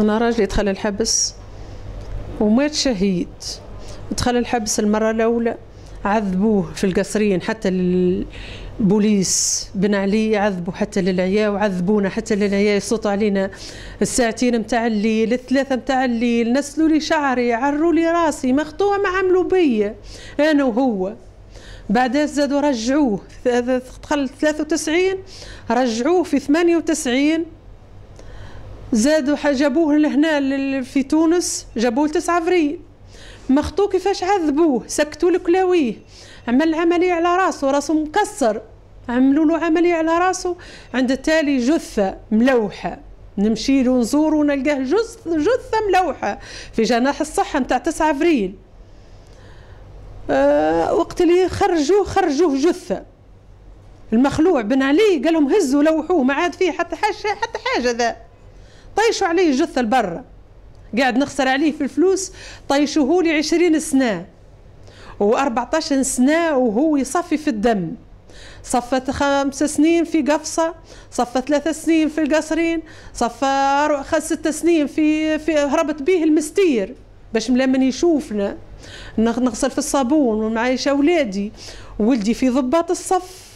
أنا راجلي دخل الحبس ومات شهيد دخل الحبس المرة الأولى عذبوه في القصرين حتى البوليس بن علي عذبوا حتى للعيا وعذبونا حتى للعيا يصوتوا علينا الساعتين متاع الليل الثلاثة متاع الليل نسلوا لي شعري عروا لي راسي مخطوة ما عملوا بيا أنا وهو بعدها زادوا رجعوه دخل 93 رجعوه في 98 زادوا جابوه لهنا في تونس جابوه تسعة فري مخطو كيفاش عذبوه سكتوا لكلاويه عمل عملية على راسه راسه مكسر عملوا له عملية على راسه عند التالي جثة ملوحة نمشي له نزور ونلقاه جث جثة ملوحة في جناح الصحة نتاع تسعة فريل أه وقت اللي خرجوه خرجوه جثة المخلوع بن علي قال لهم هزوا لوحوه ما عاد فيه حتى حاجة حتى حاجة ذا طيشوا علي الجثة لبرا قاعد نخسر عليه في الفلوس طيشوه لي عشرين سنة و14 سنة وهو يصفي في الدم صفت خمس سنين في قفصة صفت ثلاث سنين في القصرين صفى ست سنين في, في هربت به المستير باش لما يشوفنا نغسل في الصابون ومعايش أولادي ولدي في ضباط الصف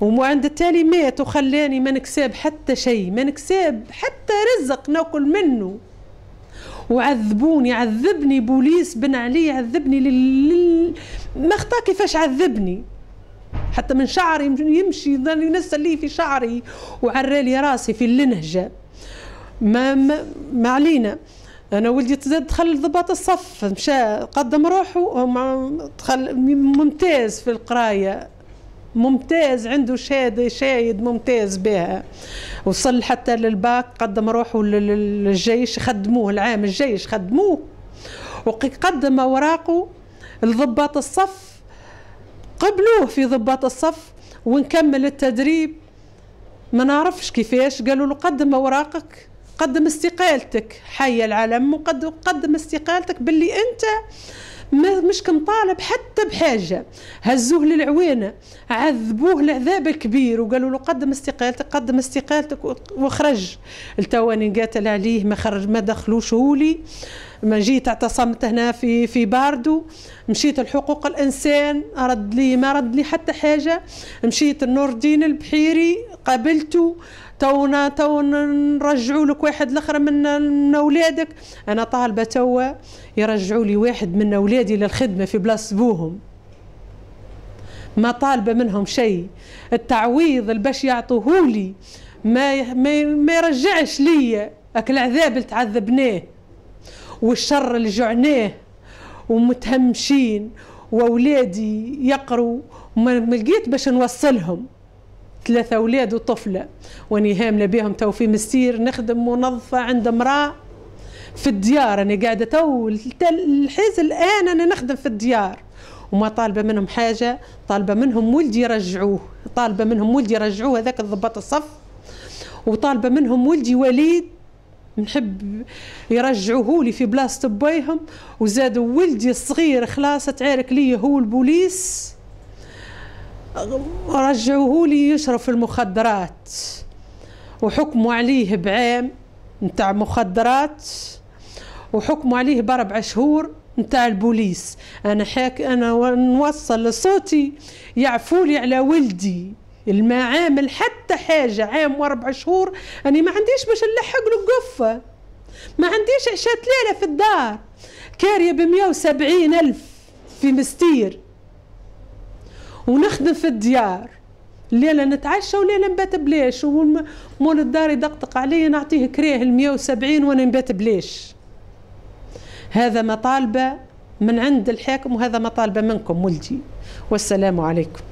وعند التالي مات وخلاني ما نكساب حتى شيء ما نكساب حتى رزق ناكل منه وعذبوني عذبني بوليس بن علي عذبني لل... ما اخطا كيفاش عذبني حتى من شعري يمشي ينسى لي في شعري وعرالي راسي في اللنهجة ما, ما, ما علينا انا ولدي تزاد دخل ضباط الصف مشى قدم روحه ممتاز في القرايه ممتاز عنده شهاده شايد ممتاز بها وصل حتى للباك قدم روحه للجيش خدموه العام الجيش خدموه وقدم اوراقه لضباط الصف قبلوه في ضباط الصف ونكمل التدريب ما نعرفش كيفاش قالوا له قدم اوراقك قدم استقالتك حي العلم وقدم استقالتك باللي انت ما مش كمطالب حتى بحاجه هزوه للعوينه عذبوه العذاب الكبير وقالوا له قدم استقالتك قدم استقالتك وخرج التواني قاتل عليه ما خرج ما دخلوش هولي ما جيت اعتصمت هنا في في باردو مشيت لحقوق الانسان رد لي ما رد لي حتى حاجه مشيت النور الدين البحيري قابلته تونا تونا نرجعوا لك واحد الاخر من اولادك انا طالبه توا يرجعوا لي واحد من اولادي للخدمه في بلاصه بوهم ما طالبه منهم شيء التعويض اللي باش يعطوهولي ما ما, ما يرجعش ليا اكل العذاب اللي تعذبناه والشر اللي جعناه ومتهمشين واولادي يقروا ما لقيت باش نوصلهم ثلاثة أولاد وطفلة واني هاملة بيهم تو في مستير نخدم منظفة عند امرأة في الديار أنا قاعدة تو الحيز الآن أنا نخدم في الديار وما طالبة منهم حاجة طالبة منهم ولدي يرجعوه طالبة منهم ولدي يرجعوه هذاك الضباط الصف وطالبة منهم ولدي وليد نحب يرجعوه لي في بلاصة بويهم وزاد ولدي الصغير خلاص تعارك لي هو البوليس رجعوه لي يشرف في المخدرات وحكموا عليه بعام نتاع مخدرات وحكموا عليه باربع شهور نتاع البوليس انا حاك انا نوصل صوتي يعفولي على ولدي المعامل عامل حتى حاجه عام واربع شهور انا ما عنديش باش نلحق له قفة ما عنديش عشات ليله في الدار كاريه ب 170 الف في مستير ونخدم في الديار ليله نتعشى وليله نبات بلاش ومول الدار يدقدق علي نعطيه كراه ال 170 وانا نبات بلاش هذا مطالبه من عند الحاكم وهذا مطالبه منكم ولدي والسلام عليكم